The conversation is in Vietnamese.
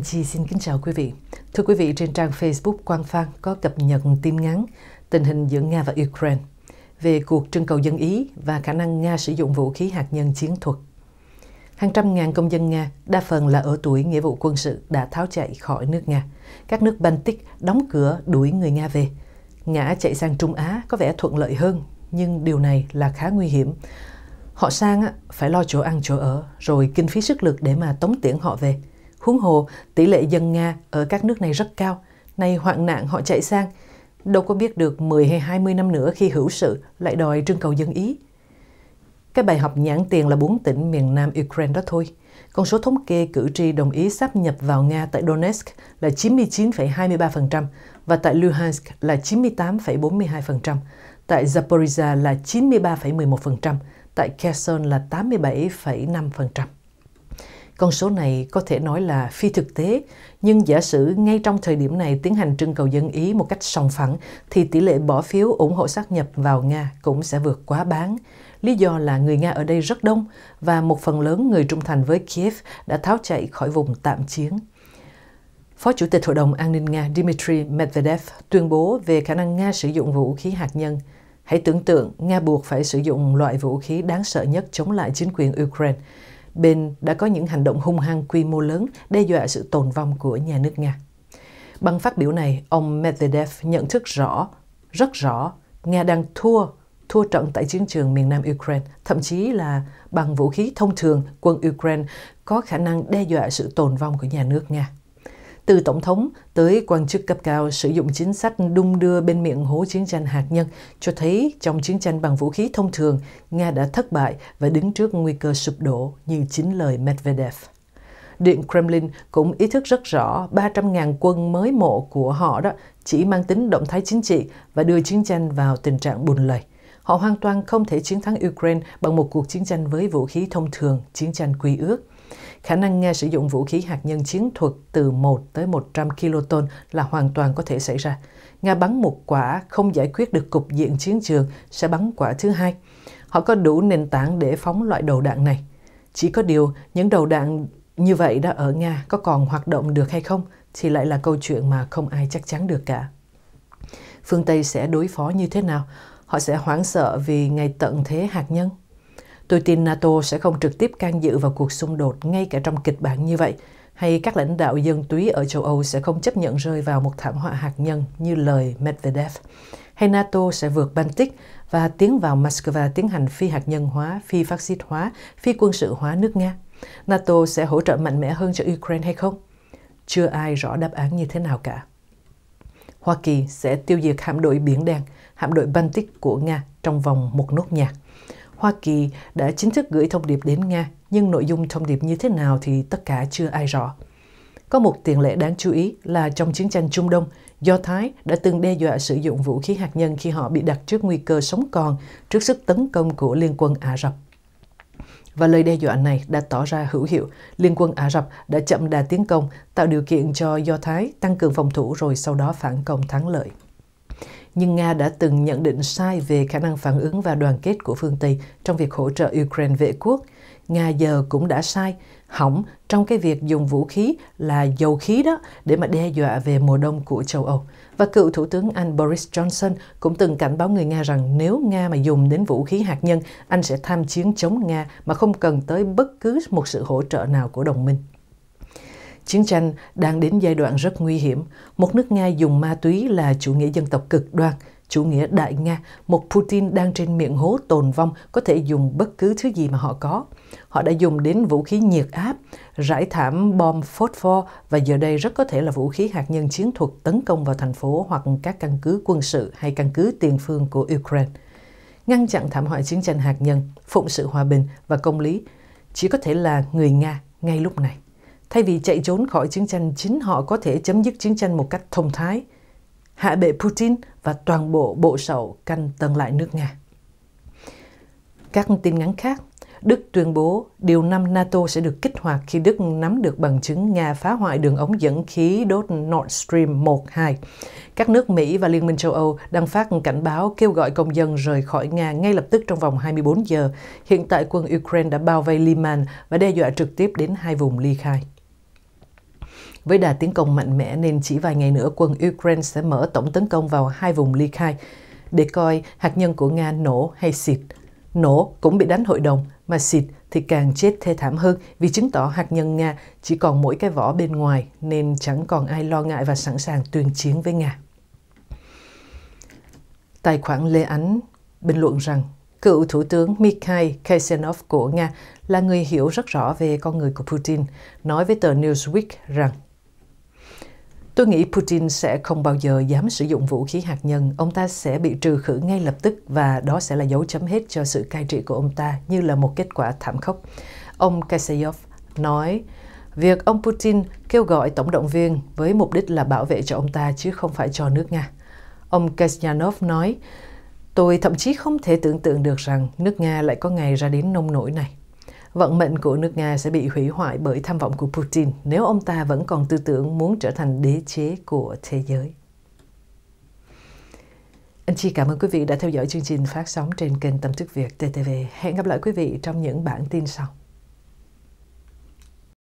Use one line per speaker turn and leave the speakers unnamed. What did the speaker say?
Anh Chi xin kính chào quý vị. Thưa quý vị, trên trang Facebook Quang Phan có cập nhật tin ngắn tình hình giữa Nga và Ukraine về cuộc trưng cầu dân Ý và khả năng Nga sử dụng vũ khí hạt nhân chiến thuật. Hàng trăm ngàn công dân Nga, đa phần là ở tuổi nghĩa vụ quân sự, đã tháo chạy khỏi nước Nga. Các nước Baltic đóng cửa đuổi người Nga về. Ngã chạy sang Trung Á có vẻ thuận lợi hơn, nhưng điều này là khá nguy hiểm. Họ sang phải lo chỗ ăn chỗ ở, rồi kinh phí sức lực để mà tống tiễn họ về – Huống hồ, tỷ lệ dân Nga ở các nước này rất cao. Nay hoạn nạn họ chạy sang. Đâu có biết được 10 hay 20 năm nữa khi hữu sự lại đòi trưng cầu dân Ý. Cái bài học nhãn tiền là bốn tỉnh miền Nam Ukraine đó thôi. Con số thống kê cử tri đồng ý sáp nhập vào Nga tại Donetsk là 99,23% và tại Luhansk là 98,42%, tại Zaporizhia là 93,11%, tại Kherson là 87,5%. Con số này có thể nói là phi thực tế, nhưng giả sử ngay trong thời điểm này tiến hành trưng cầu dân Ý một cách sòng phẳng thì tỷ lệ bỏ phiếu ủng hộ sát nhập vào Nga cũng sẽ vượt quá bán. Lý do là người Nga ở đây rất đông và một phần lớn người trung thành với Kiev đã tháo chạy khỏi vùng tạm chiến. Phó Chủ tịch Hội đồng An ninh Nga Dmitry Medvedev tuyên bố về khả năng Nga sử dụng vũ khí hạt nhân. Hãy tưởng tượng Nga buộc phải sử dụng loại vũ khí đáng sợ nhất chống lại chính quyền Ukraine bên đã có những hành động hung hăng quy mô lớn đe dọa sự tồn vong của nhà nước Nga. Bằng phát biểu này, ông Medvedev nhận thức rõ, rất rõ, Nga đang thua, thua trận tại chiến trường miền nam Ukraine, thậm chí là bằng vũ khí thông thường, quân Ukraine có khả năng đe dọa sự tồn vong của nhà nước Nga từ tổng thống tới quan chức cấp cao sử dụng chính sách đung đưa bên miệng hố chiến tranh hạt nhân, cho thấy trong chiến tranh bằng vũ khí thông thường, Nga đã thất bại và đứng trước nguy cơ sụp đổ như chính lời Medvedev. Điện Kremlin cũng ý thức rất rõ 300.000 quân mới mộ của họ đó chỉ mang tính động thái chính trị và đưa chiến tranh vào tình trạng bùn lầy. Họ hoàn toàn không thể chiến thắng Ukraine bằng một cuộc chiến tranh với vũ khí thông thường, chiến tranh quy ước. Khả năng Nga sử dụng vũ khí hạt nhân chiến thuật từ 1 tới 100 kiloton là hoàn toàn có thể xảy ra. Nga bắn một quả không giải quyết được cục diện chiến trường sẽ bắn quả thứ hai. Họ có đủ nền tảng để phóng loại đầu đạn này. Chỉ có điều, những đầu đạn như vậy đã ở Nga có còn hoạt động được hay không thì lại là câu chuyện mà không ai chắc chắn được cả. Phương Tây sẽ đối phó như thế nào? Họ sẽ hoảng sợ vì ngày tận thế hạt nhân Tôi tin NATO sẽ không trực tiếp can dự vào cuộc xung đột ngay cả trong kịch bản như vậy, hay các lãnh đạo dân túy ở châu Âu sẽ không chấp nhận rơi vào một thảm họa hạt nhân như lời Medvedev, hay NATO sẽ vượt Baltic và tiến vào Moscow tiến hành phi hạt nhân hóa, phi phát xít hóa, phi quân sự hóa nước Nga. NATO sẽ hỗ trợ mạnh mẽ hơn cho Ukraine hay không? Chưa ai rõ đáp án như thế nào cả. Hoa Kỳ sẽ tiêu diệt hạm đội Biển Đen, hạm đội Baltic của Nga trong vòng một nốt nhạc. Hoa Kỳ đã chính thức gửi thông điệp đến Nga, nhưng nội dung thông điệp như thế nào thì tất cả chưa ai rõ. Có một tiền lệ đáng chú ý là trong chiến tranh Trung Đông, Do Thái đã từng đe dọa sử dụng vũ khí hạt nhân khi họ bị đặt trước nguy cơ sống còn trước sức tấn công của Liên quân Ả Rập. Và lời đe dọa này đã tỏ ra hữu hiệu, Liên quân Ả Rập đã chậm đà tiến công, tạo điều kiện cho Do Thái tăng cường phòng thủ rồi sau đó phản công thắng lợi nhưng Nga đã từng nhận định sai về khả năng phản ứng và đoàn kết của phương Tây trong việc hỗ trợ Ukraine vệ quốc. Nga giờ cũng đã sai, hỏng trong cái việc dùng vũ khí là dầu khí đó để mà đe dọa về mùa đông của châu Âu. Và cựu Thủ tướng Anh Boris Johnson cũng từng cảnh báo người Nga rằng nếu Nga mà dùng đến vũ khí hạt nhân, Anh sẽ tham chiến chống Nga mà không cần tới bất cứ một sự hỗ trợ nào của đồng minh. Chiến tranh đang đến giai đoạn rất nguy hiểm. Một nước Nga dùng ma túy là chủ nghĩa dân tộc cực đoan, chủ nghĩa đại Nga, một Putin đang trên miệng hố tồn vong có thể dùng bất cứ thứ gì mà họ có. Họ đã dùng đến vũ khí nhiệt áp, rải thảm bom phốt và giờ đây rất có thể là vũ khí hạt nhân chiến thuật tấn công vào thành phố hoặc các căn cứ quân sự hay căn cứ tiền phương của Ukraine. Ngăn chặn thảm họa chiến tranh hạt nhân, phụng sự hòa bình và công lý chỉ có thể là người Nga ngay lúc này. Thay vì chạy trốn khỏi chiến tranh, chính họ có thể chấm dứt chiến tranh một cách thông thái, hạ bệ Putin và toàn bộ bộ sậu canh tần lại nước Nga. Các tin ngắn khác, Đức tuyên bố điều năm NATO sẽ được kích hoạt khi Đức nắm được bằng chứng Nga phá hoại đường ống dẫn khí đốt Nord Stream 1-2. Các nước Mỹ và Liên minh châu Âu đang phát cảnh báo kêu gọi công dân rời khỏi Nga ngay lập tức trong vòng 24 giờ. Hiện tại quân Ukraine đã bao vây Liman và đe dọa trực tiếp đến hai vùng ly khai. Với đà tiến công mạnh mẽ nên chỉ vài ngày nữa quân Ukraine sẽ mở tổng tấn công vào hai vùng ly khai để coi hạt nhân của Nga nổ hay xịt. Nổ cũng bị đánh hội đồng, mà xịt thì càng chết thê thảm hơn vì chứng tỏ hạt nhân Nga chỉ còn mỗi cái vỏ bên ngoài nên chẳng còn ai lo ngại và sẵn sàng tuyên chiến với Nga. Tài khoản Lê Ánh bình luận rằng cựu Thủ tướng Mikhail Ksenov của Nga là người hiểu rất rõ về con người của Putin, nói với tờ Newsweek rằng Tôi nghĩ Putin sẽ không bao giờ dám sử dụng vũ khí hạt nhân. Ông ta sẽ bị trừ khử ngay lập tức và đó sẽ là dấu chấm hết cho sự cai trị của ông ta như là một kết quả thảm khốc. Ông Kaseyov nói, việc ông Putin kêu gọi tổng động viên với mục đích là bảo vệ cho ông ta chứ không phải cho nước Nga. Ông Kasyanov nói, tôi thậm chí không thể tưởng tượng được rằng nước Nga lại có ngày ra đến nông nổi này vận mệnh của nước Nga sẽ bị hủy hoại bởi tham vọng của Putin nếu ông ta vẫn còn tư tưởng muốn trở thành đế chế của thế giới. Anh Chi cảm ơn quý vị đã theo dõi chương trình phát sóng trên kênh Tâm Thức Việt TTV. Hẹn gặp lại quý vị trong những bản tin sau.